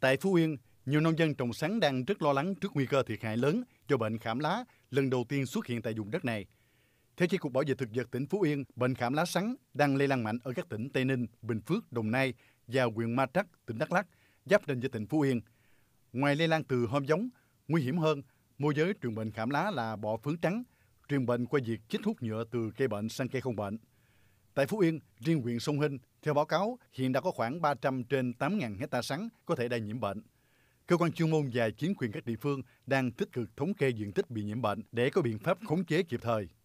Tại Phú Yên, nhiều nông dân trồng sắn đang rất lo lắng trước nguy cơ thiệt hại lớn do bệnh khảm lá lần đầu tiên xuất hiện tại vùng đất này. Theo chi cục bảo vệ thực vật tỉnh Phú Yên, bệnh khảm lá sắn đang lây lan mạnh ở các tỉnh Tây Ninh, Bình Phước, Đồng Nai và huyện Ma Trắc, tỉnh Đắk Lắk, giáp ranh với tỉnh Phú Yên. Ngoài lây lan từ hôm giống, nguy hiểm hơn, môi giới truyền bệnh khảm lá là bọ phướng trắng, truyền bệnh qua việc chích hút nhựa từ cây bệnh sang cây không bệnh. Tại Phú Yên, riêng huyện Sông Hinh, theo báo cáo, hiện đã có khoảng 300 trên 8.000 hecta sắn có thể đang nhiễm bệnh. Cơ quan chuyên môn và chính quyền các địa phương đang tích cực thống kê diện tích bị nhiễm bệnh để có biện pháp khống chế kịp thời.